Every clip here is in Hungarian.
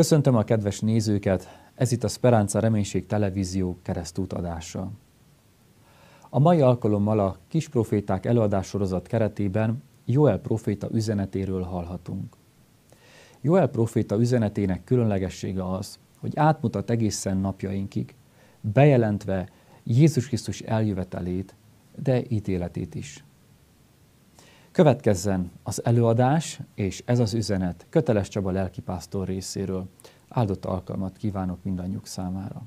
Köszöntöm a kedves nézőket, ez itt a Speránca Reménység Televízió keresztút adása. A mai alkalommal a kis proféták előadássorozat keretében Joel proféta üzenetéről hallhatunk. Joel proféta üzenetének különlegessége az, hogy átmutat egészen napjainkig, bejelentve Jézus Krisztus eljövetelét, de ítéletét is. Következzen az előadás és ez az üzenet Köteles Csaba lelkipásztor részéről. Áldott alkalmat kívánok mindannyiuk számára.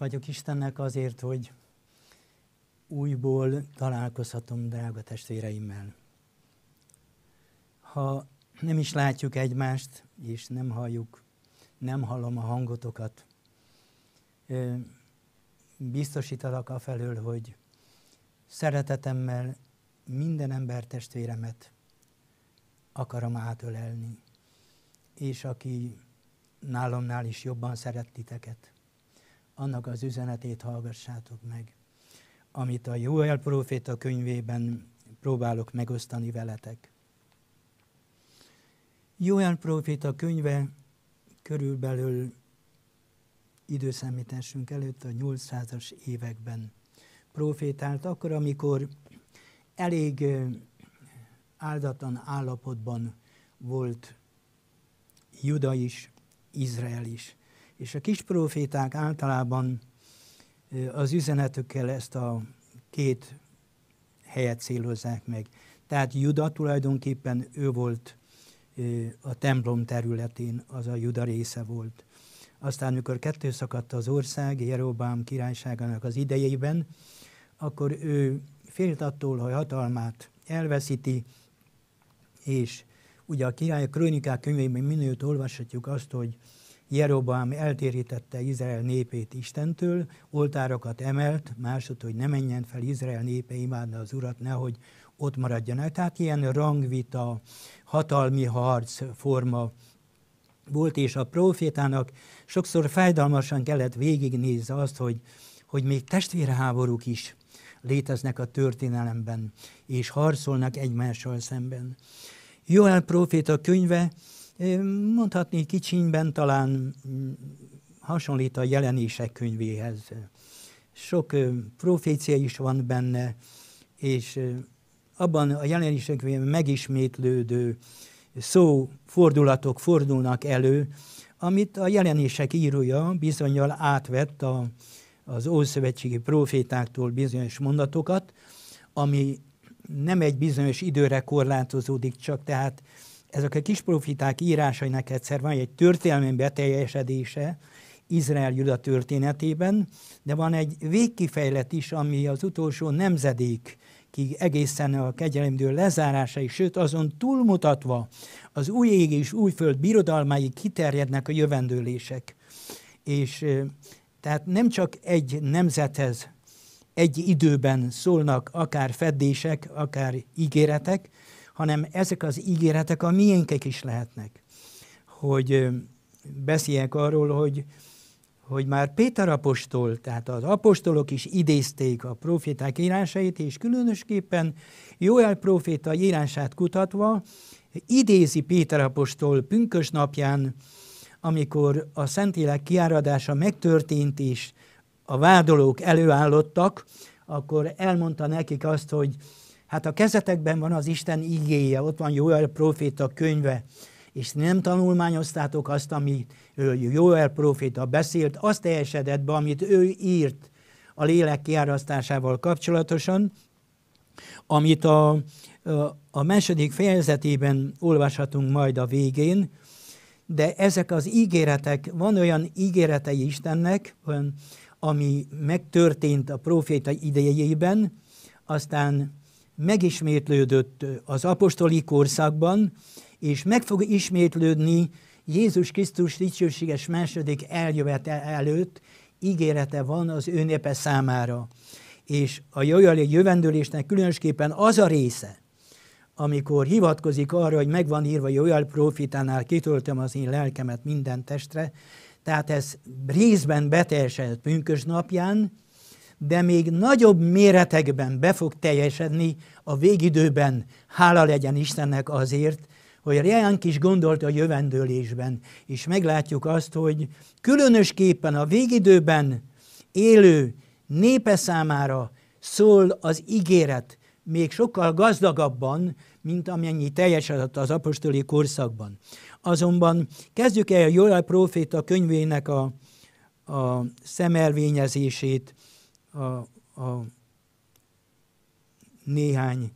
vagyok Istennek azért, hogy újból találkozhatom drága testvéreimmel. Ha nem is látjuk egymást, és nem halljuk, nem hallom a hangotokat, biztosítalak afelől, hogy szeretetemmel minden ember testvéremet akarom átölelni, és aki nálamnál is jobban szeret titeket, annak az üzenetét hallgassátok meg, amit a Jóel proféta könyvében próbálok megosztani veletek. Jóel proféta könyve körülbelül időszámításunk előtt a 800-as években profétált, akkor, amikor elég áldatlan állapotban volt Juda is, Izrael is. És a kis proféták általában az üzenetükkel ezt a két helyet célozzák meg. Tehát Juda tulajdonképpen ő volt a templom területén, az a Juda része volt. Aztán, amikor kettő szakadt az ország, Jeróbám királyságának az idejében, akkor ő félt attól, hogy hatalmát elveszíti, és ugye a király a krónikák könyvében minőt olvashatjuk azt, hogy Jeroboám eltérítette Izrael népét Istentől, oltárokat emelt, másod, hogy ne menjen fel Izrael népe, imádna az urat, nehogy ott maradjanak. Hát, tehát ilyen rangvita, hatalmi harc forma volt, és a profétának sokszor fájdalmasan kellett végignézni azt, hogy, hogy még testvérháborúk is léteznek a történelemben, és harcolnak egymással szemben. Joel proféta könyve Mondhatni kicsinyben talán mm, hasonlít a jelenések könyvéhez. Sok profécia is van benne, és abban a jelenések megismétlődő szó fordulatok fordulnak elő, amit a jelenések írója bizonyal átvett a, az ószövetségi profétáktól bizonyos mondatokat, ami nem egy bizonyos időre korlátozódik, csak tehát ezek a kisprofiták írásainak egyszer van egy történelmi beteljesedése, Izrael Juda történetében, de van egy végkifejlet is, ami az utolsó nemzedék kig egészen a kegyelemdő lezárásai, sőt azon túlmutatva az új ég és új föld birodalmáig kiterjednek a jövendőlések. És tehát nem csak egy nemzethez egy időben szólnak akár feddések, akár ígéretek, hanem ezek az ígéretek a miénkek is lehetnek. Hogy beszéljek arról, hogy, hogy már Péter apostol, tehát az apostolok is idézték a proféták írásait, és különösképpen Jóel proféta írását kutatva idézi Péter apostol pünkös napján, amikor a Szentlélek kiáradása megtörtént, és a vádolók előállottak, akkor elmondta nekik azt, hogy Hát a kezetekben van az Isten igéje, ott van Joel proféta könyve, és nem tanulmányoztátok azt, amit Joel proféta beszélt, azt teljesedett be, amit ő írt a lélek kiárasztásával kapcsolatosan, amit a, a második fejezetében olvashatunk majd a végén, de ezek az ígéretek, van olyan ígéretei Istennek, ami megtörtént a proféta idejében, aztán megismétlődött az apostoli korszakban, és meg fog ismétlődni Jézus Krisztus dicsőséges második eljövete előtt, ígérete van az ő népe számára. És a jajali jövendőlésnek különösképpen az a része, amikor hivatkozik arra, hogy megvan írva jajali profitánál, kitöltöm az én lelkemet minden testre, tehát ez részben beteljesedett pünkös napján, de még nagyobb méretekben be fog teljesedni a végidőben. Hála legyen Istennek azért, hogy Reánk is gondolt a jövendőlésben, és meglátjuk azt, hogy különösképpen a végidőben élő népe számára szól az ígéret, még sokkal gazdagabban, mint amennyi teljesedett az apostoli korszakban. Azonban kezdjük el Jolaj Proféta könyvének a, a szemelvényezését, a, a néhány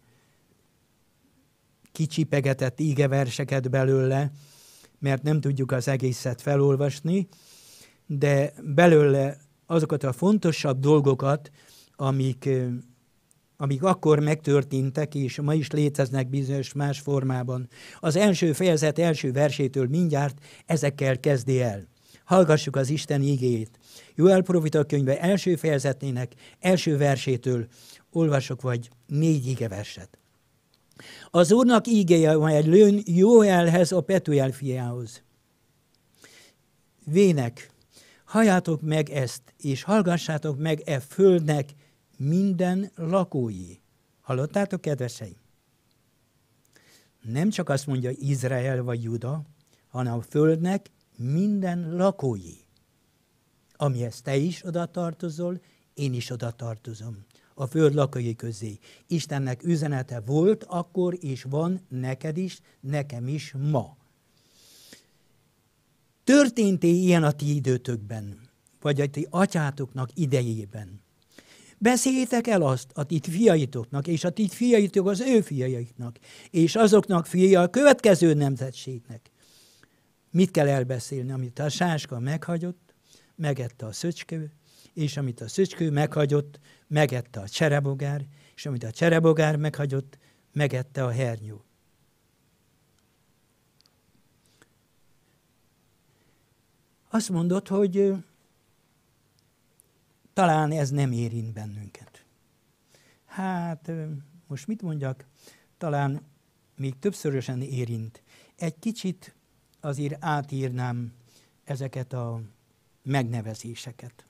kicsipegetett ígeverseket belőle, mert nem tudjuk az egészet felolvasni, de belőle azokat a fontosabb dolgokat, amik, amik akkor megtörténtek, és ma is léteznek bizonyos más formában. Az első fejezet első versétől mindjárt ezekkel kezdi el. Hallgassuk az Isten igéjét. Joel Profita könyve első fejezetének első versétől olvasok vagy négy verset. Az Úrnak ígéje, egy lőn Joelhez, a Petuel fiához. Vének, halljátok meg ezt, és hallgassátok meg e földnek minden lakói. Hallottátok, kedveseim? Nem csak azt mondja Izrael vagy Juda, hanem a földnek minden lakói. Amihez te is oda tartozol, én is oda tartozom. A föld lakói közé. Istennek üzenete volt akkor, és van neked is, nekem is ma. Történt-e ilyen a ti időtökben, vagy a ti atyátoknak idejében? Beszéljétek el azt a ti fiaitoknak, és a ti fiaitok az ő fiaiknak, és azoknak fiai a következő nemzetségnek mit kell elbeszélni, amit a sáska meghagyott, megette a szöcskő, és amit a szöcskő meghagyott, megette a cserebogár, és amit a cserebogár meghagyott, megette a hernyó. Azt mondod, hogy talán ez nem érint bennünket. Hát, most mit mondjak, talán még többszörösen érint. Egy kicsit azért átírnám ezeket a megnevezéseket.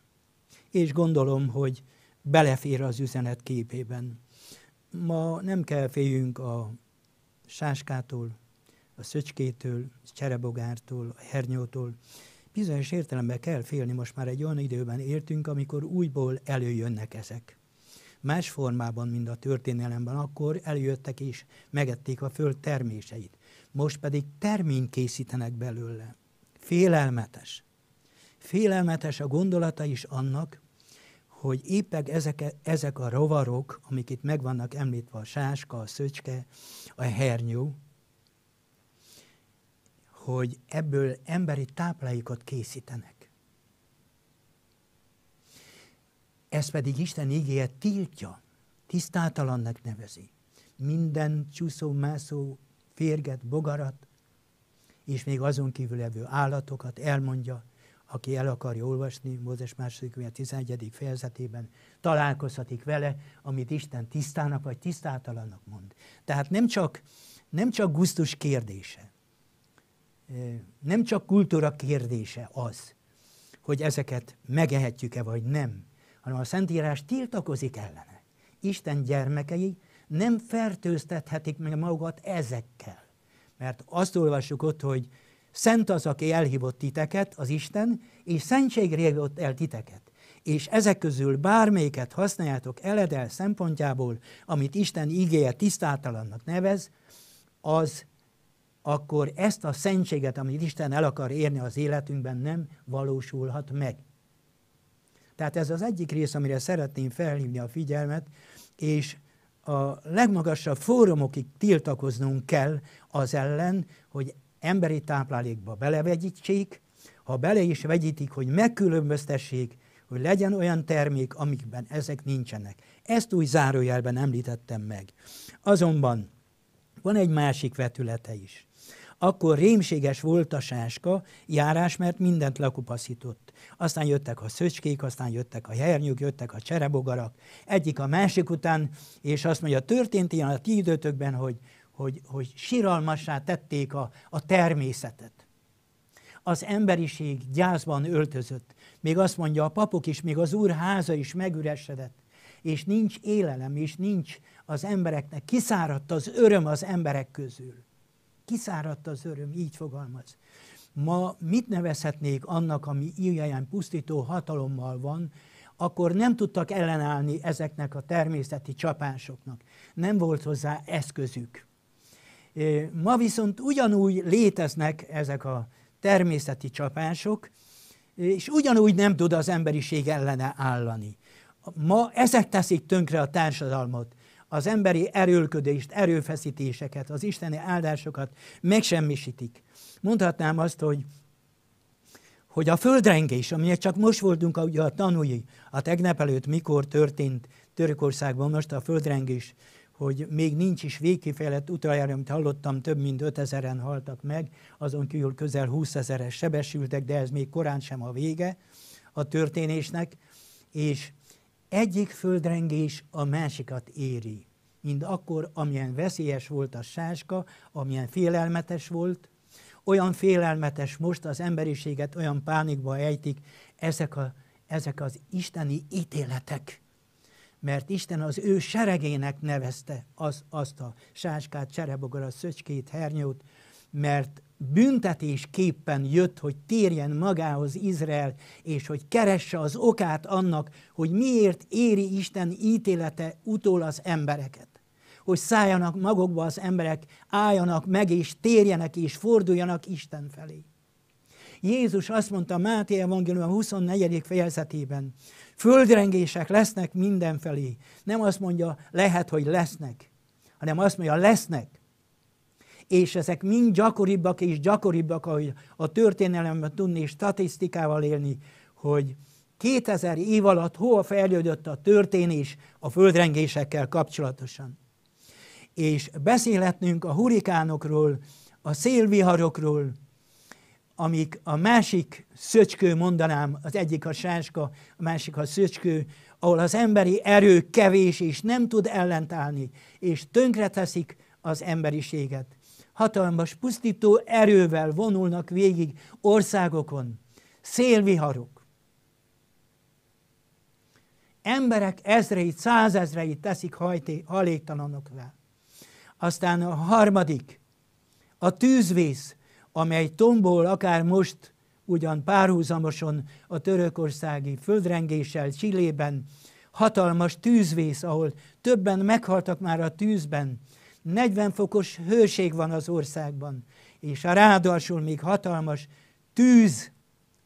És gondolom, hogy belefér az üzenet képében. Ma nem kell féljünk a sáskától, a szöcskétől, a cserebogártól, a hernyótól. Bizonyos értelemben kell félni, most már egy olyan időben értünk, amikor újból előjönnek ezek. Más formában, mint a történelemben, akkor előjöttek és megették a föld terméseit most pedig terményt készítenek belőle. Félelmetes. Félelmetes a gondolata is annak, hogy éppen ezek, ezek a rovarok, amik itt meg vannak említve, a sáska, a szöcske, a hernyú, hogy ebből emberi táplálékot készítenek. Ez pedig Isten ígéje tiltja, tisztátalannak nevezi. Minden csúszó, mászó férget, bogarat, és még azon kívül levő állatokat elmondja, aki el akarja olvasni, Mózes második a 11. fejezetében találkozhatik vele, amit Isten tisztának vagy tisztátalannak mond. Tehát nem csak, nem csak gusztus kérdése, nem csak kultúra kérdése az, hogy ezeket megehetjük-e vagy nem, hanem a Szentírás tiltakozik ellene. Isten gyermekei nem fertőztethetik meg magukat ezekkel. Mert azt olvassuk ott, hogy szent az, aki elhívott titeket, az Isten, és szentségre hívott el titeket. És ezek közül bármelyiket használjátok eledel szempontjából, amit Isten igéje tisztátalannak nevez, az akkor ezt a szentséget, amit Isten el akar érni az életünkben, nem valósulhat meg. Tehát ez az egyik rész, amire szeretném felhívni a figyelmet, és a legmagasabb fórumokig tiltakoznunk kell az ellen, hogy emberi táplálékba belevegyítsék, ha bele is vegyítik, hogy megkülönböztessék, hogy legyen olyan termék, amikben ezek nincsenek. Ezt új zárójelben említettem meg. Azonban van egy másik vetülete is. Akkor rémséges volt a sáska járás, mert mindent lekupaszított. Aztán jöttek a szöcskék, aztán jöttek a hernyők, jöttek a cserebogarak, egyik a másik után, és azt mondja, történt ilyen a ti időtökben, hogy, hogy, hogy síralmassá tették a, a természetet. Az emberiség gyászban öltözött. Még azt mondja, a papok is, még az úr háza is megüresedett és nincs élelem, és nincs az embereknek, kiszáradt az öröm az emberek közül. Kiszáradt az öröm, így fogalmaz. Ma mit nevezhetnék annak, ami ilyen pusztító hatalommal van, akkor nem tudtak ellenállni ezeknek a természeti csapásoknak. Nem volt hozzá eszközük. Ma viszont ugyanúgy léteznek ezek a természeti csapások, és ugyanúgy nem tud az emberiség ellene állani. Ma ezek teszik tönkre a társadalmat az emberi erőlködést, erőfeszítéseket, az isteni áldásokat megsemmisítik. Mondhatnám azt, hogy hogy a földrengés, amilyet csak most voltunk ugye a tanúi, a tegnap előtt mikor történt Törökországban most a földrengés, hogy még nincs is végkifejlett utoljára, amit hallottam, több mint 5000-en haltak meg, azon kívül közel 20 ezeren sebesültek, de ez még korán sem a vége a történésnek, és egyik földrengés a másikat éri. Mind akkor, amilyen veszélyes volt a sáska, amilyen félelmetes volt, olyan félelmetes most az emberiséget, olyan pánikba ejtik ezek, a, ezek az isteni ítéletek. Mert Isten az ő seregének nevezte az, azt a sáskát, cserebogarat, szöcskét, hernyót, mert büntetésképpen jött, hogy térjen magához Izrael, és hogy keresse az okát annak, hogy miért éri Isten ítélete utól az embereket. Hogy szálljanak magukba az emberek, álljanak meg, és térjenek, és forduljanak Isten felé. Jézus azt mondta Máté Evangélium 24. fejezetében, földrengések lesznek mindenfelé. Nem azt mondja, lehet, hogy lesznek, hanem azt mondja, lesznek és ezek mind gyakoribbak és gyakoribbak, ahogy a történelemben tudni és statisztikával élni, hogy 2000 év alatt hova fejlődött a történés a földrengésekkel kapcsolatosan. És beszélhetnünk a hurikánokról, a szélviharokról, amik a másik szöcskő, mondanám, az egyik a sáska, a másik a szöcskő, ahol az emberi erő kevés és nem tud ellentállni, és tönkreteszik az emberiséget hatalmas pusztító erővel vonulnak végig országokon. Szélviharok. Emberek ezreit, százezreit teszik hajté, Aztán a harmadik, a tűzvész, amely tombol akár most, ugyan párhuzamosan a törökországi földrengéssel Csillében, hatalmas tűzvész, ahol többen meghaltak már a tűzben, 40 fokos hőség van az országban, és a ráadásul még hatalmas tűz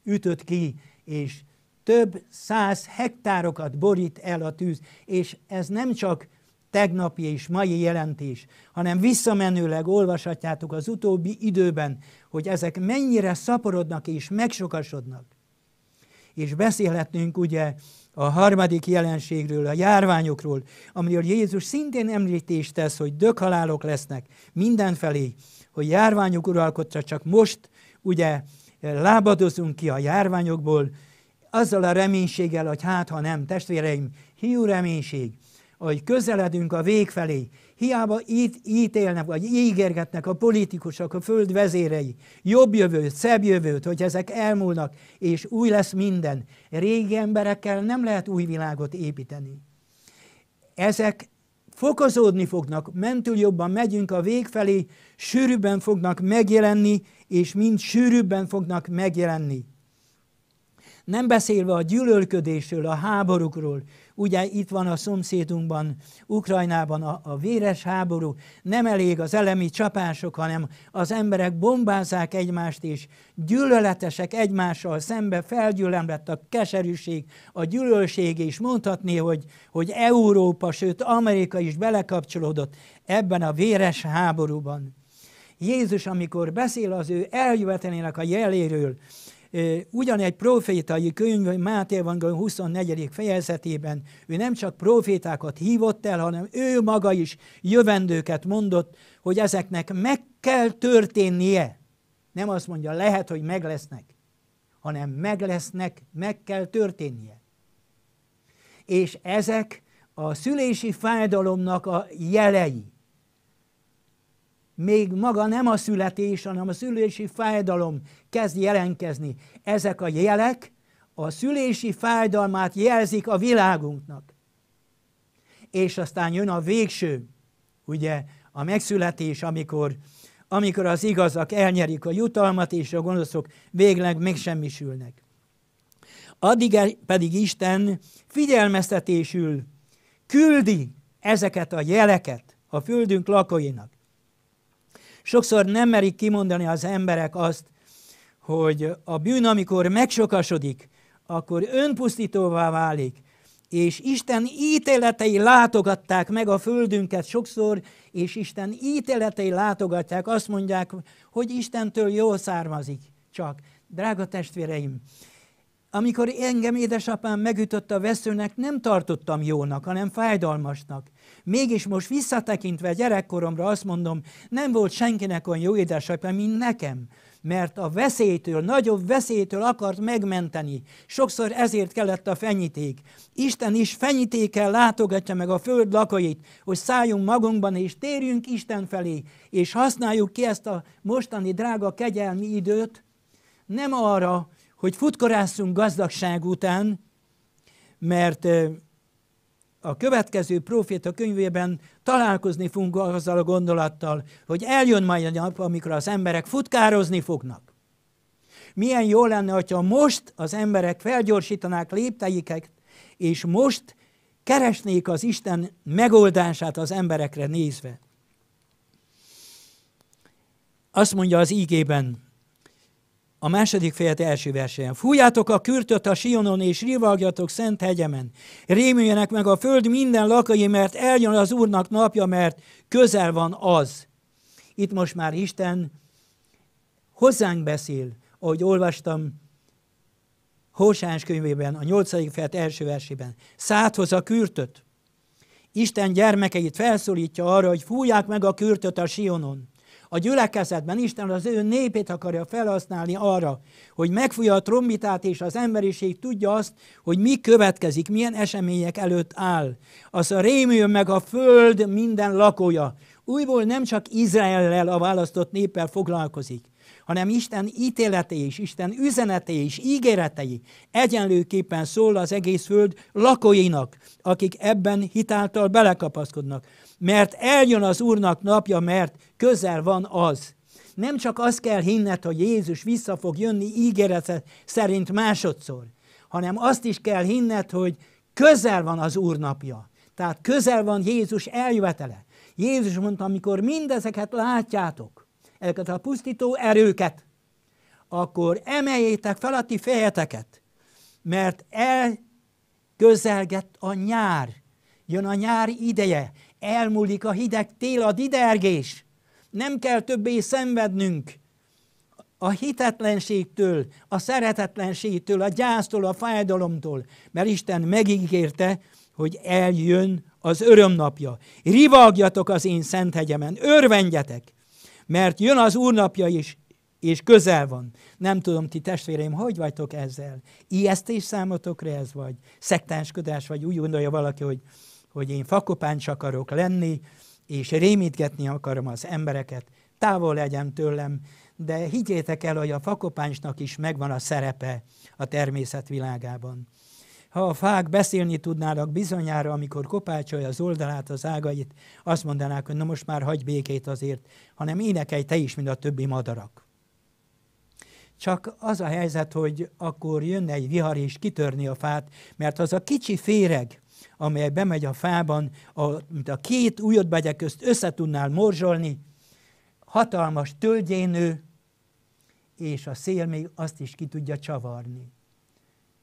ütött ki, és több száz hektárokat borít el a tűz, és ez nem csak tegnapi és mai jelentés, hanem visszamenőleg olvashatjátok az utóbbi időben, hogy ezek mennyire szaporodnak és megsokasodnak. És beszélhetnénk ugye a harmadik jelenségről, a járványokról, amiről Jézus szintén említést tesz, hogy dökhalálok lesznek mindenfelé, hogy járványok uralkodtak, csak most ugye lábadozunk ki a járványokból, azzal a reménységgel, hogy hát ha nem, testvéreim, hiú reménység, hogy közeledünk a vég felé, Hiába ít, ítélnek, vagy ígérgetnek a politikusok, a föld vezérei. Jobb jövőt, szebb jövőt, hogy ezek elmúlnak, és új lesz minden. Régi emberekkel nem lehet új világot építeni. Ezek fokozódni fognak, mentül jobban megyünk a vég felé, sűrűbben fognak megjelenni, és mind sűrűbben fognak megjelenni. Nem beszélve a gyűlölködésről, a háborúkról, Ugye itt van a szomszédunkban, Ukrajnában a, a véres háború, nem elég az elemi csapások, hanem az emberek bombázzák egymást, és gyűlöletesek egymással szembe, felgyülemlett a keserűség, a gyűlölség, és mondhatni, hogy, hogy Európa, sőt Amerika is belekapcsolódott ebben a véres háborúban. Jézus, amikor beszél az ő eljövetelének a jeléről, egy profétai könyv Máté Evangélium 24. fejezetében ő nem csak profétákat hívott el, hanem ő maga is jövendőket mondott, hogy ezeknek meg kell történnie. Nem azt mondja, lehet, hogy meg lesznek, hanem meg lesznek, meg kell történnie. És ezek a szülési fájdalomnak a jelei még maga nem a születés, hanem a szülési fájdalom kezd jelenkezni. Ezek a jelek a szülési fájdalmát jelzik a világunknak. És aztán jön a végső, ugye a megszületés, amikor, amikor az igazak elnyerik a jutalmat, és a gonoszok végleg megsemmisülnek. Addig pedig Isten figyelmeztetésül küldi ezeket a jeleket a földünk lakóinak Sokszor nem merik kimondani az emberek azt, hogy a bűn, amikor megsokasodik, akkor önpusztítóvá válik, és Isten ítéletei látogatták meg a földünket sokszor, és Isten ítéletei látogatják, azt mondják, hogy Istentől jól származik csak. Drága testvéreim, amikor engem édesapám megütött a veszőnek, nem tartottam jónak, hanem fájdalmasnak. Mégis most visszatekintve gyerekkoromra azt mondom, nem volt senkinek olyan jó édesapja, mint nekem mert a veszélytől, nagyobb veszélytől akart megmenteni. Sokszor ezért kellett a fenyíték. Isten is fenyítékkel látogatja meg a föld lakóit, hogy szálljunk magunkban és térjünk Isten felé, és használjuk ki ezt a mostani drága kegyelmi időt, nem arra, hogy futkorásszunk gazdagság után, mert a következő proféta könyvében találkozni fogunk azzal a gondolattal, hogy eljön majd a nap, amikor az emberek futkározni fognak. Milyen jó lenne, ha most az emberek felgyorsítanák lépteiket, és most keresnék az Isten megoldását az emberekre nézve. Azt mondja az ígében, a második fejet első versenyen. Fújjátok a kürtöt a Sionon, és rivalgjatok szent hegyemen. Rémüljenek meg a föld minden lakai, mert eljön az Úrnak napja, mert közel van az. Itt most már Isten hozzánk beszél, ahogy olvastam Hósáns könyvében, a nyolcadik fejezet első versében. Száthoz a kürtöt. Isten gyermekeit felszólítja arra, hogy fújják meg a kürtöt a Sionon a gyülekezetben Isten az ő népét akarja felhasználni arra, hogy megfújja a trombitát, és az emberiség tudja azt, hogy mi következik, milyen események előtt áll. Az a rémüljön meg a föld minden lakója. Újból nem csak Izraellel a választott néppel foglalkozik, hanem Isten ítélete és Isten üzenete és ígéretei egyenlőképpen szól az egész föld lakóinak, akik ebben hitáltal belekapaszkodnak mert eljön az Úrnak napja, mert közel van az. Nem csak azt kell hinned, hogy Jézus vissza fog jönni ígérete szerint másodszor, hanem azt is kell hinned, hogy közel van az Úr napja. Tehát közel van Jézus eljövetele. Jézus mondta, amikor mindezeket látjátok, ezeket a pusztító erőket, akkor emeljétek fel a ti fejeteket, mert elközelgett a nyár, jön a nyár ideje, Elmúlik a hideg tél, a didergés. Nem kell többé szenvednünk a hitetlenségtől, a szeretetlenségtől, a gyásztól, a fájdalomtól, mert Isten megígérte, hogy eljön az örömnapja. Rivagjatok az én szent hegyemen, örvendjetek, mert jön az úrnapja is, és közel van. Nem tudom, ti testvéreim, hogy vagytok ezzel? Ijesztés számotokra ez vagy? Szektánskodás, vagy úgy gondolja valaki, hogy hogy én fakopáncs akarok lenni, és rémítgetni akarom az embereket, távol legyen tőlem, de higgyétek el, hogy a fakopáncsnak is megvan a szerepe a természet világában. Ha a fák beszélni tudnának bizonyára, amikor kopácsolja az oldalát, az ágait, azt mondanák, hogy na most már hagy békét azért, hanem énekelj te is, mint a többi madarak. Csak az a helyzet, hogy akkor jönne egy vihar és kitörni a fát, mert az a kicsi féreg, amely bemegy a fában, a, mint a két ujjadbegye közt összetudnál morzsolni, hatalmas tölgyénő, és a szél még azt is ki tudja csavarni.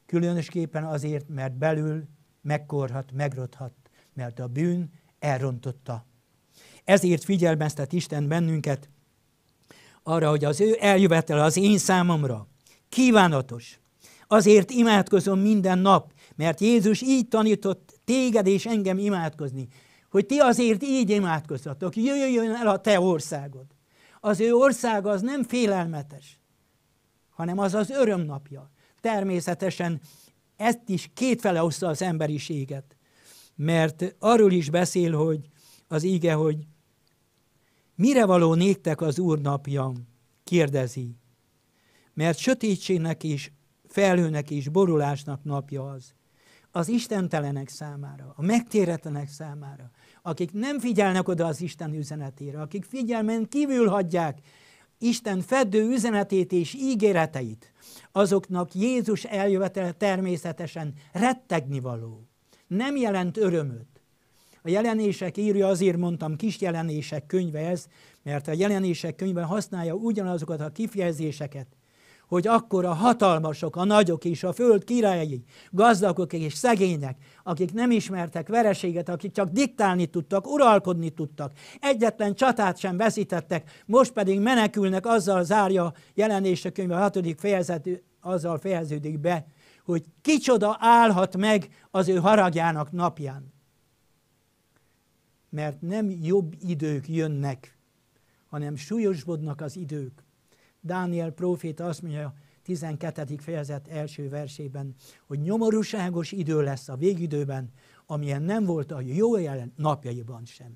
Különösképpen azért, mert belül megkorhat, megrothat, mert a bűn elrontotta. Ezért figyelmeztet Isten bennünket arra, hogy az ő eljövetele az én számomra kívánatos. Azért imádkozom minden nap, mert Jézus így tanított téged és engem imádkozni, hogy ti azért így imádkozzatok, jöjjön el a te országod. Az ő országa az nem félelmetes, hanem az az örömnapja. Természetesen ezt is kétfele oszta az emberiséget, mert arról is beszél, hogy az ige, hogy mire való néktek az Úr napja, kérdezi. Mert sötétségnek és felhőnek és borulásnak napja az az istentelenek számára, a megtéretlenek számára, akik nem figyelnek oda az Isten üzenetére, akik figyelmen kívül hagyják Isten fedő üzenetét és ígéreteit, azoknak Jézus eljövetele természetesen rettegni való. Nem jelent örömöt. A jelenések írja, azért mondtam kis jelenések könyve ez, mert a jelenések könyve használja ugyanazokat a kifejezéseket, hogy akkor a hatalmasok, a nagyok és a föld királyai, gazdagok és szegények, akik nem ismertek vereséget, akik csak diktálni tudtak, uralkodni tudtak, egyetlen csatát sem veszítettek, most pedig menekülnek, azzal zárja jelenése könyve a hatodik fejezet, azzal fejeződik be, hogy kicsoda állhat meg az ő haragjának napján. Mert nem jobb idők jönnek, hanem súlyosbodnak az idők. Dániel próféta azt mondja, 12. fejezet első versében, hogy nyomorúságos idő lesz a végidőben, amilyen nem volt a jó jelen napjaiban sem.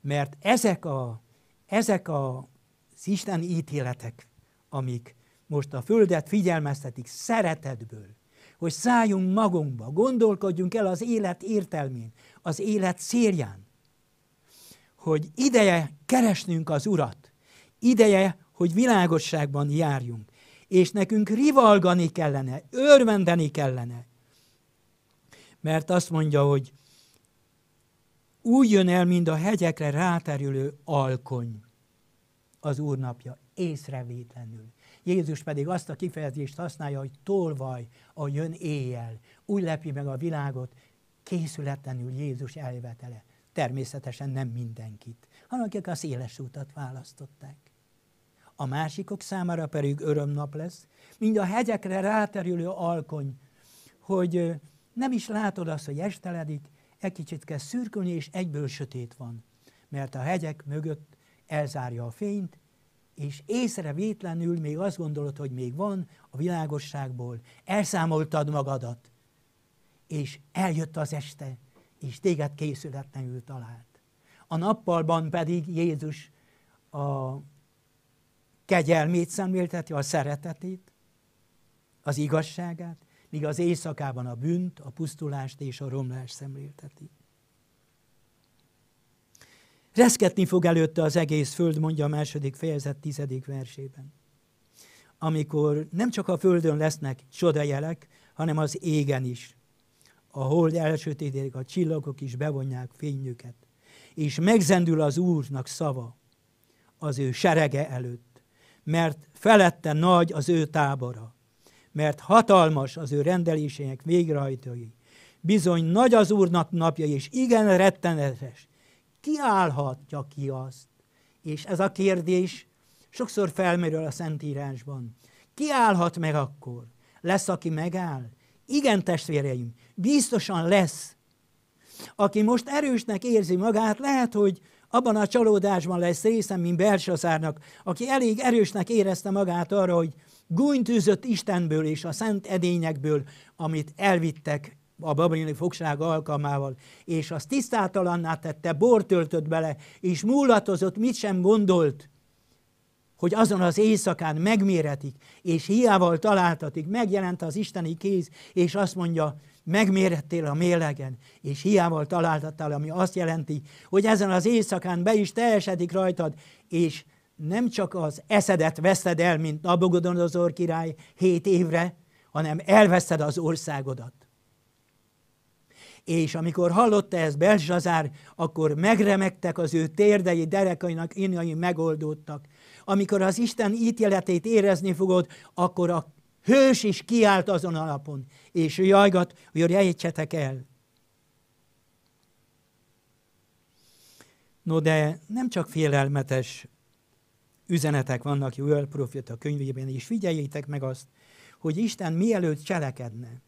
Mert ezek, a, ezek a, az Isten ítéletek, amik most a Földet figyelmeztetik szeretetből, hogy szálljunk magunkba, gondolkodjunk el az élet értelmén, az élet célján, hogy ideje keresnünk az Urat, ideje hogy világosságban járjunk. És nekünk rivalgani kellene, örvendeni kellene. Mert azt mondja, hogy úgy jön el, mint a hegyekre ráterülő alkony az úrnapja, észrevétlenül. Jézus pedig azt a kifejezést használja, hogy tolvaj a jön éjjel, úgy lepi meg a világot, készületlenül Jézus elvetele. Természetesen nem mindenkit, hanem akik a széles utat választották a másikok számára pedig örömnap lesz, mind a hegyekre ráterülő alkony, hogy nem is látod azt, hogy esteledik, egy kicsit kezd szürkülni, és egyből sötét van, mert a hegyek mögött elzárja a fényt, és észre még azt gondolod, hogy még van a világosságból. Elszámoltad magadat, és eljött az este, és téged készületlenül talált. A nappalban pedig Jézus a kegyelmét szemlélteti, a szeretetét, az igazságát, míg az éjszakában a bűnt, a pusztulást és a romlást szemlélteti. Reszketni fog előtte az egész föld, mondja a második fejezet tizedik versében. Amikor nem csak a földön lesznek csodajelek, hanem az égen is. A hold elsötétedik, a csillagok is bevonják fényüket. És megzendül az Úrnak szava az ő serege előtt mert felette nagy az ő tábora, mert hatalmas az ő rendelésének végrehajtói. Bizony nagy az Úrnak napja, és igen rettenetes. Ki állhatja ki azt? És ez a kérdés sokszor felmerül a Szentírásban. Ki állhat meg akkor? Lesz, aki megáll? Igen, testvéreim, biztosan lesz. Aki most erősnek érzi magát, lehet, hogy abban a csalódásban lesz részem, mint Belsaszárnak, aki elég erősnek érezte magát arra, hogy gúnytűzött Istenből és a szent edényekből, amit elvittek a babiloni fogság alkalmával, és azt tisztátalanná tette, bort töltött bele, és múlatozott, mit sem gondolt, hogy azon az éjszakán megméretik, és hiával találtatik, megjelent az isteni kéz, és azt mondja, megmérettél a mélegen, és hiával találtattál, ami azt jelenti, hogy ezen az éjszakán be is teljesedik rajtad, és nem csak az eszedet veszed el, mint Nabugodonozor király hét évre, hanem elveszed az országodat. És amikor hallotta ezt Belzsazár, akkor megremegtek az ő térdei, derekainak, injai megoldódtak. Amikor az Isten ítéletét érezni fogod, akkor a Hős is kiállt azon alapon, és ő jajgat, hogy rejtsetek el. No de nem csak félelmetes üzenetek vannak Joel a könyvében, és figyeljétek meg azt, hogy Isten mielőtt cselekedne,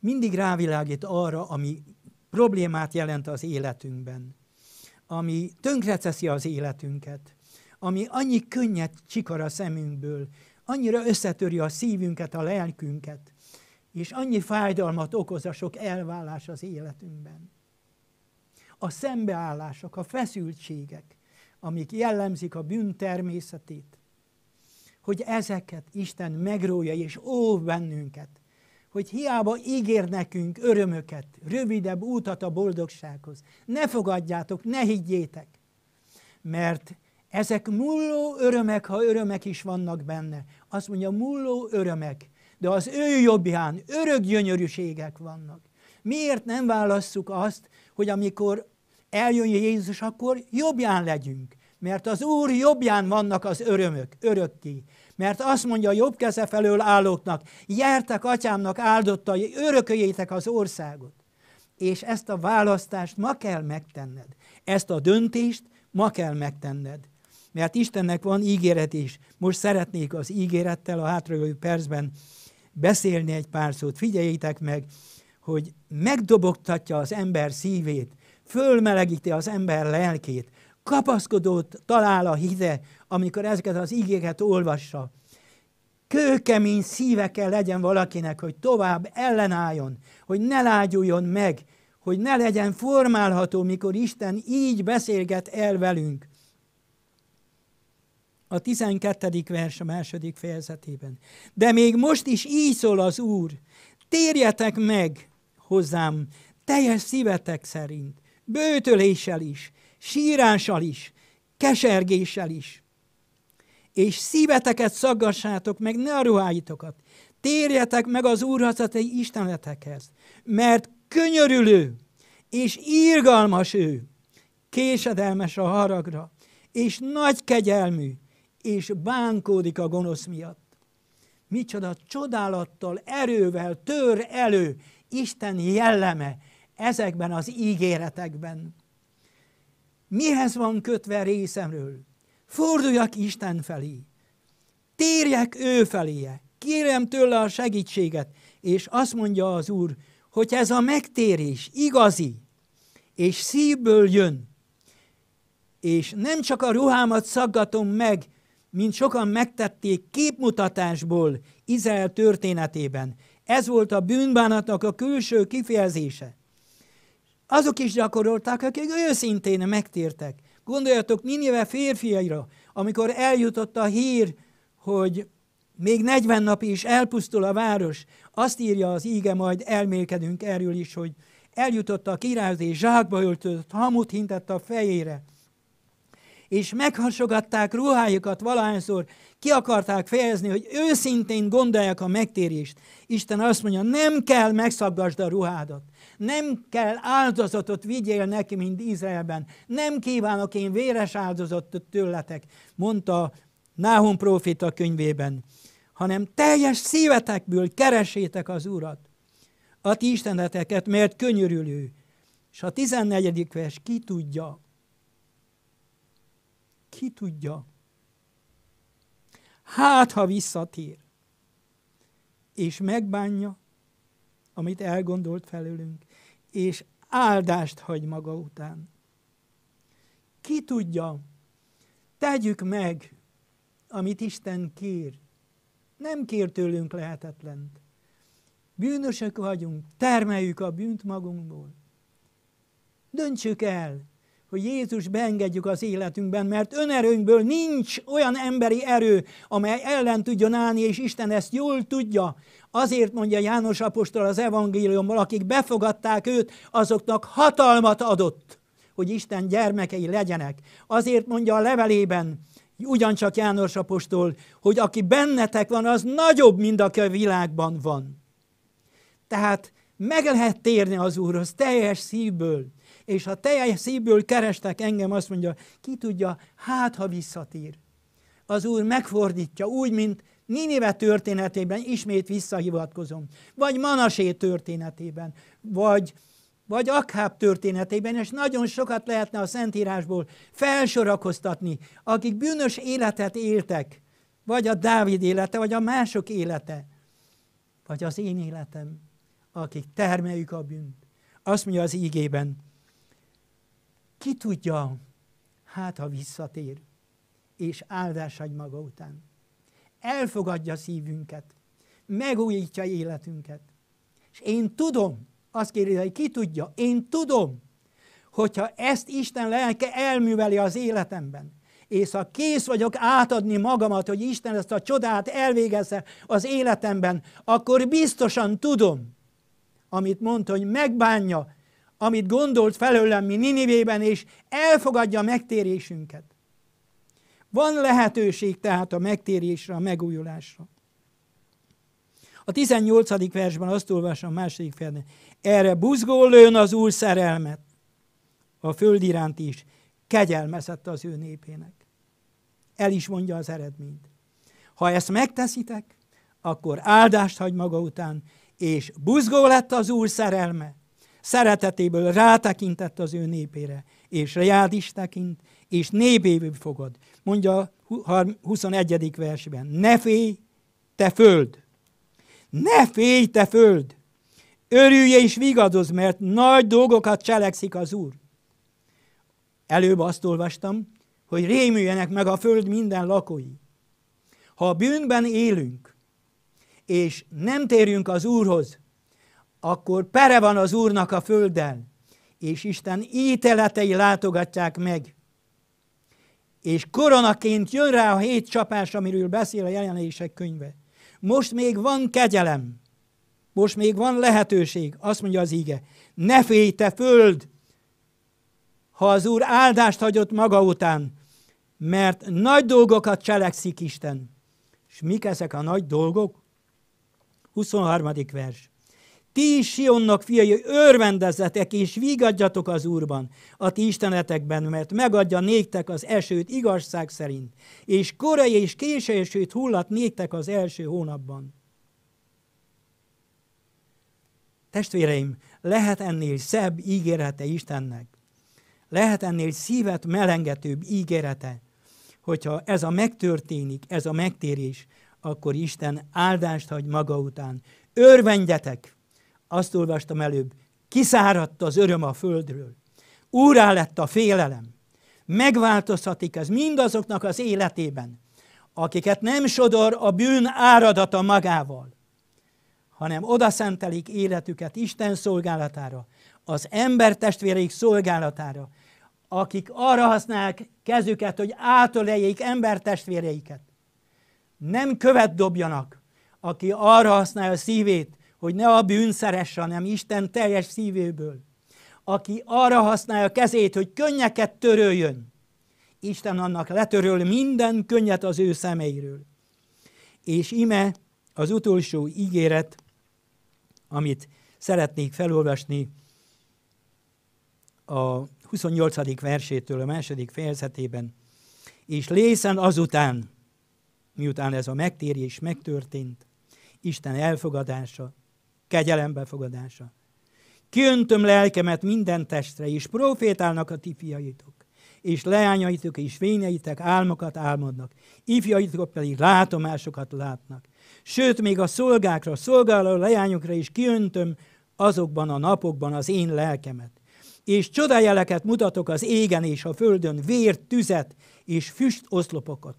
mindig rávilágít arra, ami problémát jelent az életünkben, ami tönkreteszi az életünket, ami annyi könnyet csikar a szemünkből, annyira összetöri a szívünket, a lelkünket, és annyi fájdalmat okoz a sok elvállás az életünkben. A szembeállások, a feszültségek, amik jellemzik a bűn természetét, hogy ezeket Isten megrója és óv bennünket, hogy hiába ígér nekünk örömöket, rövidebb útat a boldogsághoz. Ne fogadjátok, ne higgyétek, mert ezek múló örömek, ha örömek is vannak benne. Azt mondja, múló örömek, de az ő jobbján örök gyönyörűségek vannak. Miért nem válasszuk azt, hogy amikor eljön Jézus, akkor jobbján legyünk? Mert az Úr jobbján vannak az örömök, örökké. Mert azt mondja a jobb keze felől állóknak, jártak atyámnak áldottai, örököljétek az országot. És ezt a választást ma kell megtenned. Ezt a döntést ma kell megtenned mert hát Istennek van ígéret is. Most szeretnék az ígérettel a hátrajövő percben beszélni egy pár szót. Figyeljétek meg, hogy megdobogtatja az ember szívét, fölmelegíti az ember lelkét, kapaszkodót talál a hide, amikor ezeket az ígéket olvassa. Kőkemény szíve kell legyen valakinek, hogy tovább ellenálljon, hogy ne lágyuljon meg, hogy ne legyen formálható, mikor Isten így beszélget el velünk a 12. vers a második fejezetében. De még most is így szól az Úr, térjetek meg hozzám teljes szívetek szerint, bőtöléssel is, sírással is, kesergéssel is. És szíveteket szaggassátok meg, ne a ruháitokat. Térjetek meg az Úr egy istenetekhez, mert könyörülő és írgalmas ő, késedelmes a haragra, és nagy kegyelmű, és bánkódik a gonosz miatt. Micsoda csodálattal, erővel tör elő Isten jelleme ezekben az ígéretekben. Mihez van kötve részemről? Forduljak Isten felé. Térjek ő feléje. Kérem tőle a segítséget. És azt mondja az Úr, hogy ez a megtérés igazi, és szívből jön, és nem csak a ruhámat szaggatom meg, mint sokan megtették képmutatásból Izrael történetében. Ez volt a bűnbánatnak a külső kifejezése. Azok is gyakorolták, akik őszintén megtértek. Gondoljatok Ninive férfiaira, amikor eljutott a hír, hogy még 40 nap is elpusztul a város. Azt írja az íge, majd elmélkedünk erről is, hogy eljutott a királyzé, zsákba öltött, hamut hintett a fejére és meghasogatták ruhájukat valahányszor, ki akarták fejezni, hogy őszintén gondolják a megtérést. Isten azt mondja, nem kell megszaggasd a ruhádat, nem kell áldozatot vigyél neki, mint Izraelben, nem kívánok én véres áldozatot tőletek, mondta Náhon profita könyvében, hanem teljes szívetekből keresétek az Urat, a ti isteneteket, mert könyörülő. És a 14. vers ki tudja, ki tudja? Hát, ha visszatér, és megbánja, amit elgondolt felőlünk, és áldást hagy maga után. Ki tudja, tegyük meg, amit Isten kér. Nem kér tőlünk lehetetlent. Bűnösök vagyunk, termeljük a bűnt magunkból. Döntsük el, hogy Jézus beengedjük az életünkben, mert önerőnkből nincs olyan emberi erő, amely ellen tudjon állni, és Isten ezt jól tudja. Azért mondja János Apostol az evangéliumban, akik befogadták őt, azoknak hatalmat adott, hogy Isten gyermekei legyenek. Azért mondja a levelében, ugyancsak János Apostol, hogy aki bennetek van, az nagyobb, mint aki a világban van. Tehát meg lehet térni az Úrhoz teljes szívből, és ha teljes szívből kerestek engem, azt mondja, ki tudja, hát ha visszatír. Az Úr megfordítja úgy, mint Ninive történetében ismét visszahivatkozom, vagy Manasé történetében, vagy, vagy Akháb történetében, és nagyon sokat lehetne a Szentírásból felsorakoztatni, akik bűnös életet éltek, vagy a Dávid élete, vagy a mások élete, vagy az én életem, akik termeljük a bűnt. Azt mondja az ígében, ki tudja, hát ha visszatér, és áldás adj maga után. Elfogadja szívünket, megújítja életünket. És én tudom, azt kérdezi, hogy ki tudja, én tudom, hogyha ezt Isten lelke elműveli az életemben, és ha kész vagyok átadni magamat, hogy Isten ezt a csodát elvégezze az életemben, akkor biztosan tudom, amit mondta, hogy megbánja amit gondolt felőlem mi Ninivében, és elfogadja a megtérésünket. Van lehetőség tehát a megtérésre, a megújulásra. A 18. versben azt olvasom a második félben. Erre buzgó lőn az Úr szerelmet, a föld iránt is, kegyelmezett az ő népének. El is mondja az eredményt. Ha ezt megteszitek, akkor áldást hagy maga után, és buzgó lett az Úr szerelme, szeretetéből rátekintett az ő népére, és rád is tekint, és népéből fogad. Mondja a 21. versben, ne félj, te föld! Ne félj, te föld! Örülj és vigadoz, mert nagy dolgokat cselekszik az Úr. Előbb azt olvastam, hogy rémüljenek meg a föld minden lakói. Ha a bűnben élünk, és nem térjünk az Úrhoz, akkor pere van az Úrnak a földen, és Isten ítéletei látogatják meg. És koronaként jön rá a hét csapás, amiről beszél a jelenések könyve. Most még van kegyelem, most még van lehetőség, azt mondja az ige. Ne félj te föld, ha az Úr áldást hagyott maga után, mert nagy dolgokat cselekszik Isten. És mik ezek a nagy dolgok? 23. vers. Ti is Sionnak fiai, örvendezzetek és vigadjatok az Úrban, a ti istenetekben, mert megadja néktek az esőt igazság szerint, és korai és késő esőt hullat néktek az első hónapban. Testvéreim, lehet ennél szebb ígérete Istennek. Lehet ennél szívet melengetőbb ígérete, hogyha ez a megtörténik, ez a megtérés, akkor Isten áldást hagy maga után. Örvendjetek! Azt olvastam előbb, kiszáradt az öröm a földről. Úrá lett a félelem. Megváltozhatik ez mindazoknak az életében, akiket nem sodor a bűn áradata magával, hanem odaszentelik életüket Isten szolgálatára, az embertestvéreik szolgálatára, akik arra használják kezüket, hogy átöleljék embertestvéreiket. Nem követ dobjanak, aki arra használja a szívét, hogy ne a bűn szeresse, hanem Isten teljes szívéből. Aki arra használja a kezét, hogy könnyeket töröljön, Isten annak letöröl minden könnyet az ő szemeiről. És ime az utolsó ígéret, amit szeretnék felolvasni a 28. versétől a második fejezetében, és lészen azután, miután ez a megtérés megtörtént, Isten elfogadása, kegyelem fogadása. Kiöntöm lelkemet minden testre, és profétálnak a ti fiaitok, és leányaitok és fényeitek álmokat álmodnak, ifjaitok pedig látomásokat látnak. Sőt, még a szolgákra, szolgáló leányokra is kiöntöm azokban a napokban az én lelkemet. És csodajeleket mutatok az égen és a földön, vért, tüzet és füst oszlopokat.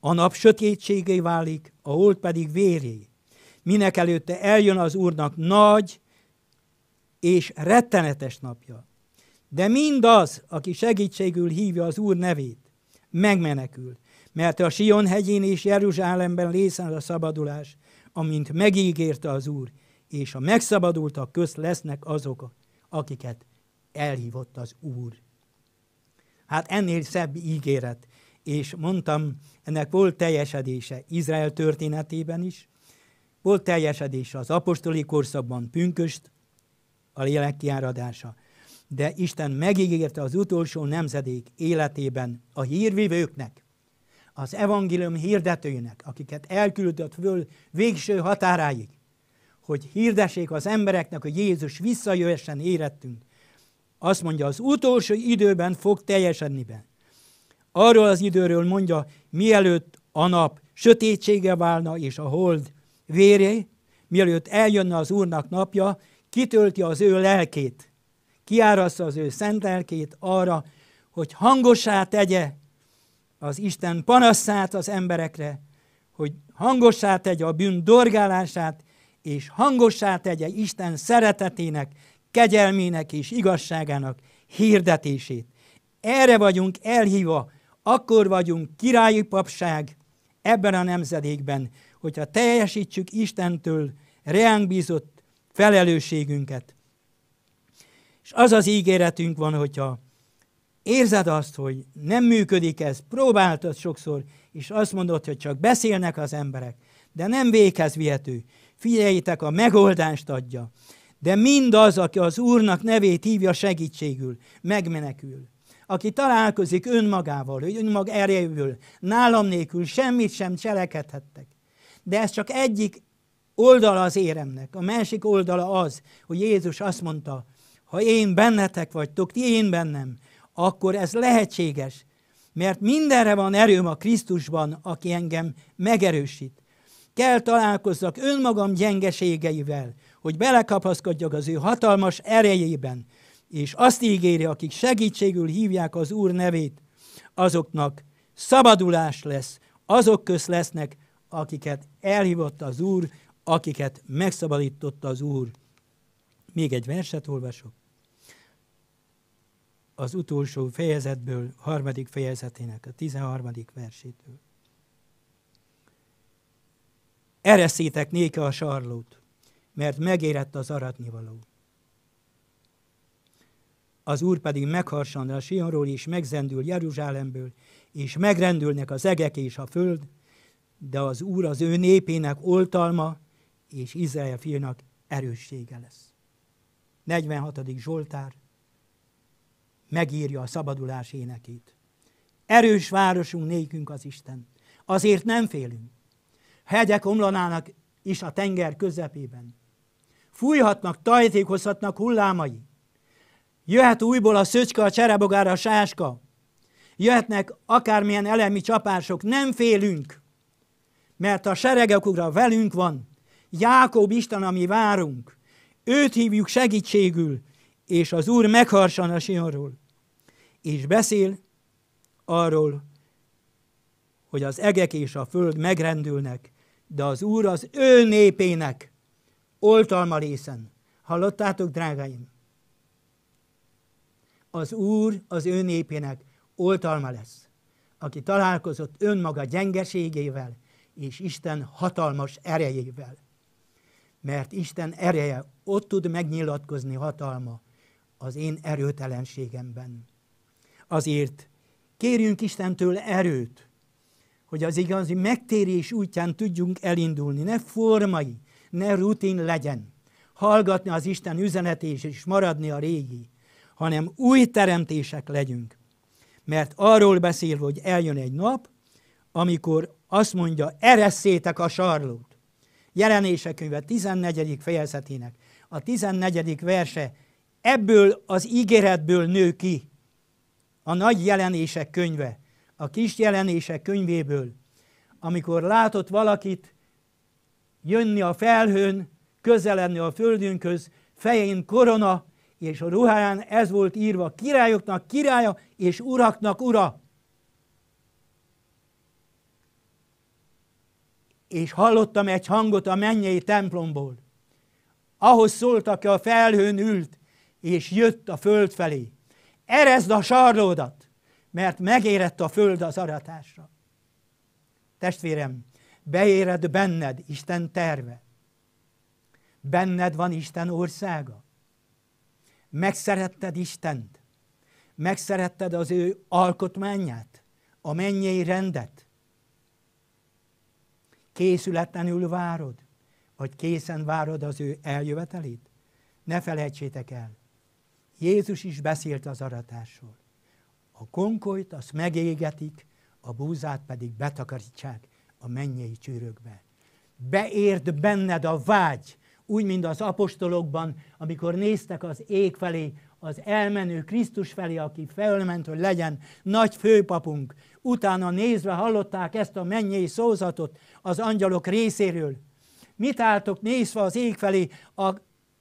A nap sötétségé válik, a hold pedig véré minek előtte eljön az Úrnak nagy és rettenetes napja. De mindaz, aki segítségül hívja az Úr nevét, megmenekül, mert a Sion hegyén és Jeruzsálemben lészen a szabadulás, amint megígérte az Úr, és a megszabadultak közt lesznek azok, akiket elhívott az Úr. Hát ennél szebb ígéret, és mondtam, ennek volt teljesedése Izrael történetében is, volt teljesedése az apostoli korszakban, pünköst, a lélek kiáradása. De Isten megígérte az utolsó nemzedék életében a hírvívőknek, az evangélium hirdetőinek, akiket elküldött föl végső határáig, hogy hirdessék az embereknek, hogy Jézus visszajöhessen érettünk. Azt mondja, az utolsó időben fog teljesedni be. Arról az időről mondja, mielőtt a nap sötétsége válna és a hold véré, mielőtt eljönne az Úrnak napja, kitölti az ő lelkét, Kiárasza az ő szent lelkét arra, hogy hangosá tegye az Isten panaszát az emberekre, hogy hangosá tegye a bűn dorgálását, és hangosá tegye Isten szeretetének, kegyelmének és igazságának hirdetését. Erre vagyunk elhívva, akkor vagyunk királyi papság ebben a nemzedékben, hogyha teljesítsük Istentől reánk bízott felelősségünket. És az az ígéretünk van, hogyha érzed azt, hogy nem működik ez, próbáltad sokszor, és azt mondod, hogy csak beszélnek az emberek, de nem véghez vihető. Figyeljétek, a megoldást adja. De mindaz, aki az Úrnak nevét hívja segítségül, megmenekül. Aki találkozik önmagával, hogy önmag erejéből, nálam nélkül semmit sem cselekedhettek de ez csak egyik oldala az éremnek. A másik oldala az, hogy Jézus azt mondta, ha én bennetek vagytok, ti én bennem, akkor ez lehetséges, mert mindenre van erőm a Krisztusban, aki engem megerősít. Kell találkozzak önmagam gyengeségeivel, hogy belekapaszkodjak az ő hatalmas erejében, és azt ígéri, akik segítségül hívják az Úr nevét, azoknak szabadulás lesz, azok köz lesznek, akiket elhívott az Úr, akiket megszabadított az Úr. Még egy verset olvasok. Az utolsó fejezetből, harmadik fejezetének, a 13. versétől. Ereszétek néke a sarlót, mert megérett az aratni való. Az Úr pedig megharsan a Sionról, és megzendül Jeruzsálemből, és megrendülnek az egek és a föld, de az Úr az ő népének oltalma és Izrael fiának erőssége lesz. 46. Zsoltár megírja a szabadulás énekét. Erős városunk nékünk az Isten, azért nem félünk. Hegyek omlanának is a tenger közepében. Fújhatnak, tajtékozhatnak hullámai. Jöhet újból a szöcske, a cserebogára a sáska. Jöhetnek akármilyen elemi csapások, nem félünk mert a seregek ura velünk van, Jákob Isten, ami várunk, őt hívjuk segítségül, és az Úr megharsan a Sionról. És beszél arról, hogy az egek és a föld megrendülnek, de az Úr az ő népének oltalma részen. Hallottátok, drágáim? Az Úr az ő népének oltalma lesz, aki találkozott önmaga gyengeségével, és Isten hatalmas erejével. Mert Isten ereje ott tud megnyilatkozni hatalma az én erőtelenségemben. Azért kérjünk Istentől erőt, hogy az igazi megtérés útján tudjunk elindulni. Ne formai, ne rutin legyen. Hallgatni az Isten üzenetét és maradni a régi, hanem új teremtések legyünk. Mert arról beszél, hogy eljön egy nap, amikor azt mondja, eresszétek a sarlót. Jelenése könyve 14. fejezetének. A 14. verse ebből az ígéretből nő ki a nagy jelenések könyve, a kis jelenések könyvéből, amikor látott valakit jönni a felhőn, közeledni a földünkhöz, fején korona, és a ruháján ez volt írva, királyoknak királya és uraknak ura. és hallottam egy hangot a mennyei templomból. Ahhoz szólt, aki a felhőn ült, és jött a föld felé. Erezd a sarlódat, mert megérett a föld az aratásra. Testvérem, beéred benned Isten terve. Benned van Isten országa. Megszeretted Istent. Megszeretted az ő alkotmányát, a mennyei rendet Készületlenül várod? Vagy készen várod az ő eljövetelét? Ne felejtsétek el, Jézus is beszélt az aratásról. A konkolyt azt megégetik, a búzát pedig betakarítsák a mennyei csűrökbe. Beért benned a vágy, úgy, mint az apostolokban, amikor néztek az ég felé, az elmenő Krisztus felé, aki felment, hogy legyen nagy főpapunk. Utána nézve hallották ezt a mennyei szózatot, az angyalok részéről. Mit álltok nézve az ég felé, a,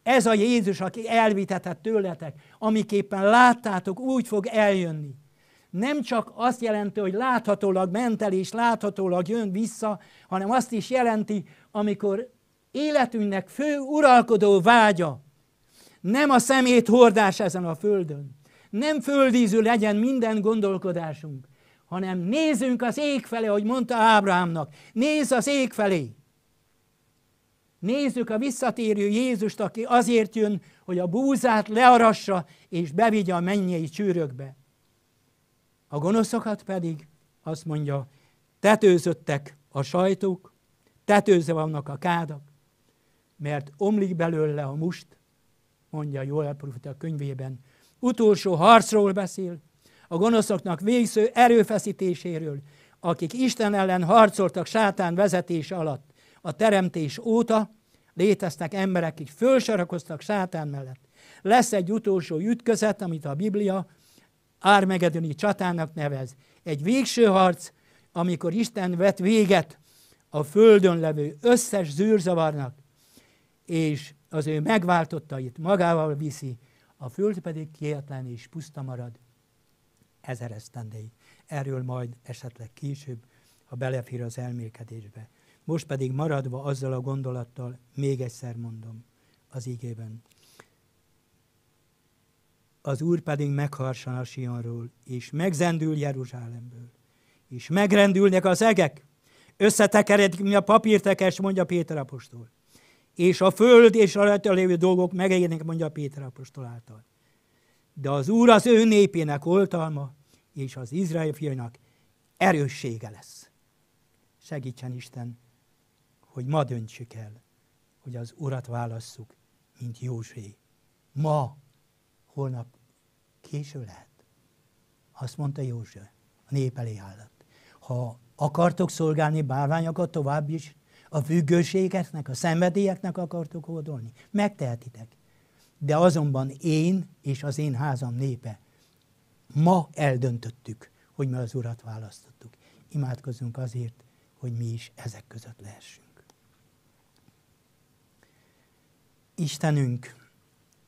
ez a Jézus, aki elvitetett tőletek, amiképpen láttátok, úgy fog eljönni. Nem csak azt jelenti, hogy láthatólag ment el és láthatólag jön vissza, hanem azt is jelenti, amikor életünknek fő uralkodó vágya, nem a szemét hordás ezen a földön, nem földízű legyen minden gondolkodásunk, hanem nézzünk az ég felé, ahogy mondta Ábrámnak. Nézz az ég felé! Nézzük a visszatérő Jézust, aki azért jön, hogy a búzát learassa és bevigye a mennyei csűrökbe. A gonoszokat pedig, azt mondja, tetőzöttek a sajtók, tetőzve vannak a kádak, mert omlik belőle a must, mondja Joel a könyvében. Utolsó harcról beszél, a gonoszoknak végző erőfeszítéséről, akik Isten ellen harcoltak sátán vezetés alatt a teremtés óta, léteznek emberek, akik fölsorakoztak sátán mellett. Lesz egy utolsó ütközet, amit a Biblia ármegedőni csatának nevez. Egy végső harc, amikor Isten vet véget a földön levő összes zűrzavarnak, és az ő megváltottait magával viszi, a föld pedig kietlen és puszta marad ezer esztendeig. Erről majd esetleg később, ha belefér az elmélkedésbe. Most pedig maradva azzal a gondolattal, még egyszer mondom az ígében. Az Úr pedig megharsan a Sionról, és megzendül Jeruzsálemből, és megrendülnek az egek, összetekeredik, mi a papírtekes, mondja Péter apostol. És a föld és a rajta lévő dolgok megegyenek, mondja Péter apostol által. De az Úr az ő népének oltalma, és az Izrael fiainak erőssége lesz. Segítsen Isten, hogy ma döntsük el, hogy az Urat válasszuk, mint Józsé. Ma, holnap késő lehet. Azt mondta József, a nép elé állott. Ha akartok szolgálni bárványokat tovább is, a függőségeknek, a szenvedélyeknek akartok oldolni, megtehetitek. De azonban én és az én házam népe ma eldöntöttük, hogy mi az Urat választottuk. Imádkozzunk azért, hogy mi is ezek között lehessünk. Istenünk,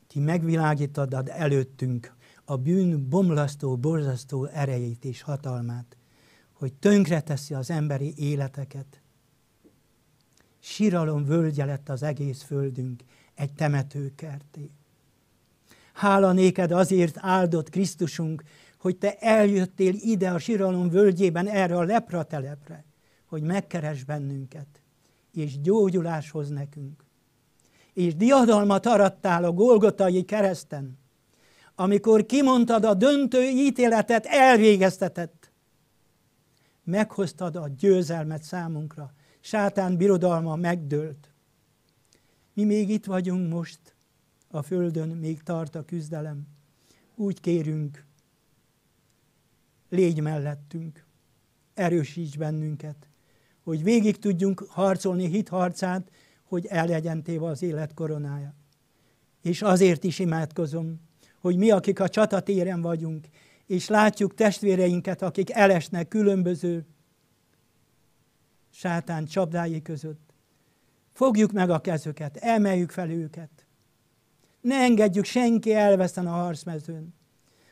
Ti megvilágítod ad előttünk a bűn bomlasztó, borzasztó erejét és hatalmát, hogy tönkreteszi az emberi életeket. Síralom völgye lett az egész földünk egy temetőkerté. Hála néked azért áldott Krisztusunk, hogy te eljöttél ide a síralom völgyében erre a lepra telepre, hogy megkeres bennünket, és gyógyuláshoz nekünk. És diadalmat arattál a Golgotai kereszten, amikor kimondtad a döntő ítéletet, elvégeztetett. Meghoztad a győzelmet számunkra, sátán birodalma megdőlt. Mi még itt vagyunk most, a földön még tart a küzdelem, úgy kérünk, légy mellettünk, erősíts bennünket, hogy végig tudjunk harcolni hit harcát, hogy el téve az élet koronája. És azért is imádkozom, hogy mi, akik a csatatéren vagyunk, és látjuk testvéreinket, akik elesnek különböző sátán csapdái között, fogjuk meg a kezüket, emeljük fel őket, ne engedjük senki elveszten a harcmezőn,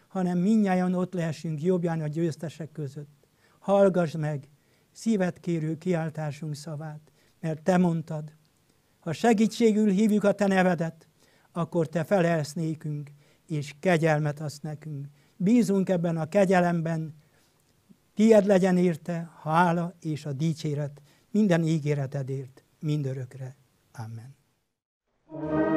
hanem minnyáján ott lehessünk jobbján a győztesek között. Hallgass meg szívet kérő kiáltásunk szavát, mert te mondtad, ha segítségül hívjuk a te nevedet, akkor te felelsz nékünk, és kegyelmet adsz nekünk. Bízunk ebben a kegyelemben, tiéd legyen érte, hála és a dicséret minden ígéretedért, mindörökre. Amen. thank you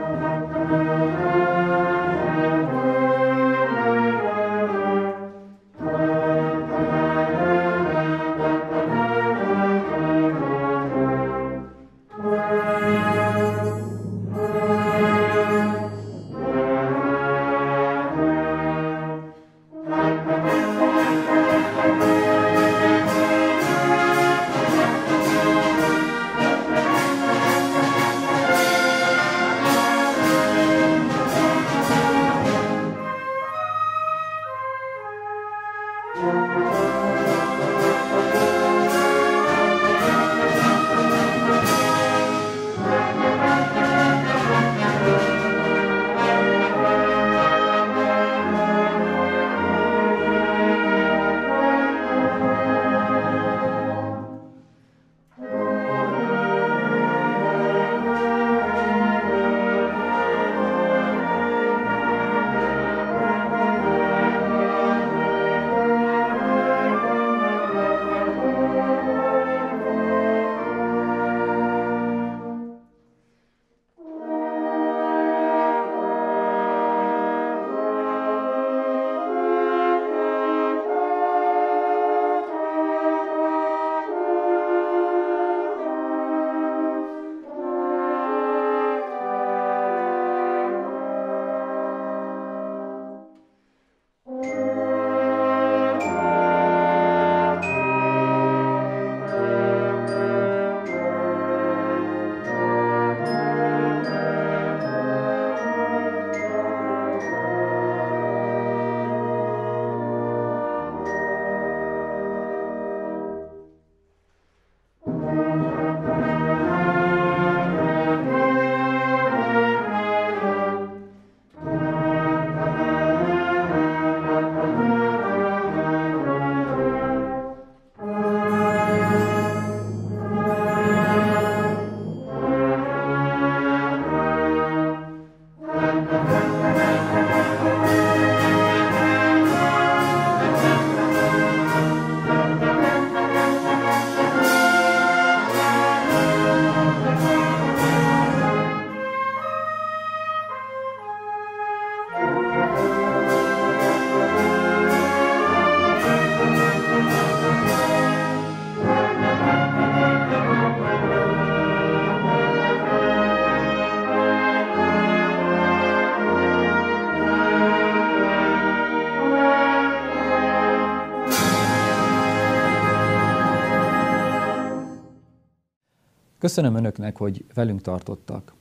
Köszönöm Önöknek, hogy velünk tartottak.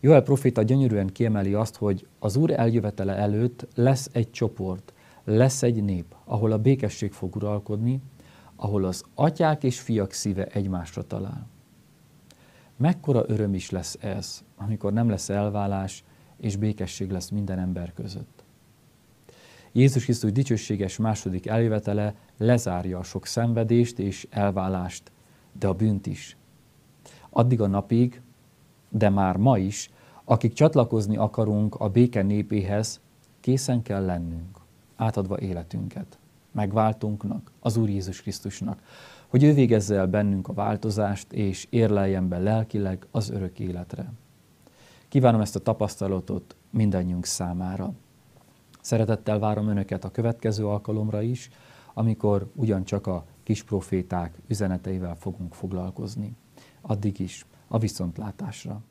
Joel Profita gyönyörűen kiemeli azt, hogy az Úr eljövetele előtt lesz egy csoport, lesz egy nép, ahol a békesség fog uralkodni, ahol az atyák és fiak szíve egymásra talál. Mekkora öröm is lesz ez, amikor nem lesz elválás, és békesség lesz minden ember között. Jézus Krisztus dicsőséges második eljövetele lezárja a sok szenvedést és elválást, de a bűnt is, addig a napig, de már ma is, akik csatlakozni akarunk a béke népéhez, készen kell lennünk, átadva életünket, megváltunknak, az Úr Jézus Krisztusnak, hogy ő végezze el bennünk a változást, és érleljen be lelkileg az örök életre. Kívánom ezt a tapasztalatot mindannyiunk számára. Szeretettel várom Önöket a következő alkalomra is, amikor ugyancsak a kis proféták üzeneteivel fogunk foglalkozni addig is a viszontlátásra.